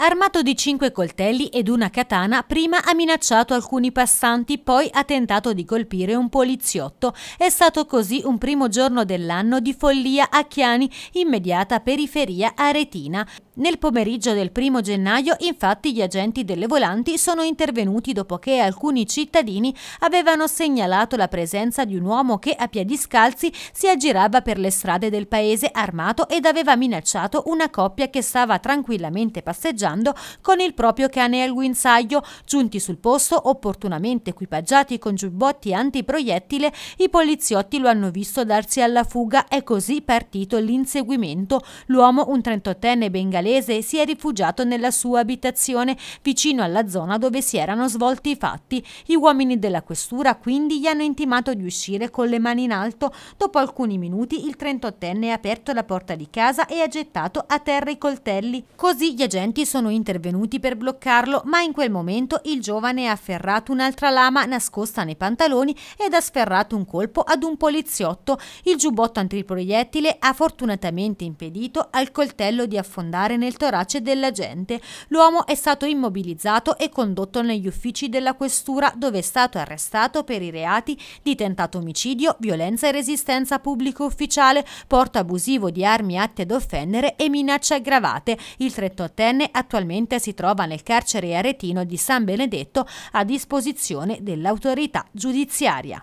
Armato di cinque coltelli ed una katana, prima ha minacciato alcuni passanti, poi ha tentato di colpire un poliziotto. È stato così un primo giorno dell'anno di follia a Chiani, immediata periferia aretina. Nel pomeriggio del primo gennaio, infatti, gli agenti delle volanti sono intervenuti dopo che alcuni cittadini avevano segnalato la presenza di un uomo che a piedi scalzi si aggirava per le strade del paese armato ed aveva minacciato una coppia che stava tranquillamente passeggiando parcheggiando con il proprio cane al guinzaglio. Giunti sul posto, opportunamente equipaggiati con giubbotti antiproiettile, i poliziotti lo hanno visto darsi alla fuga e così partito l'inseguimento. L'uomo, un 38enne bengalese, si è rifugiato nella sua abitazione vicino alla zona dove si erano svolti i fatti. Gli uomini della questura quindi gli hanno intimato di uscire con le mani in alto. Dopo alcuni minuti il 38enne ha aperto la porta di casa e ha gettato a terra i coltelli. Così gli agenti sono sono intervenuti per bloccarlo, ma in quel momento il giovane ha afferrato un'altra lama nascosta nei pantaloni ed ha sferrato un colpo ad un poliziotto. Il giubbotto antiproiettile ha fortunatamente impedito al coltello di affondare nel torace dell'agente. L'uomo è stato immobilizzato e condotto negli uffici della questura dove è stato arrestato per i reati di tentato omicidio, violenza e resistenza pubblico ufficiale, porto abusivo di armi atte ad offendere e minacce aggravate. Il 38enne ha attualmente si trova nel carcere aretino di San Benedetto a disposizione dell'autorità giudiziaria.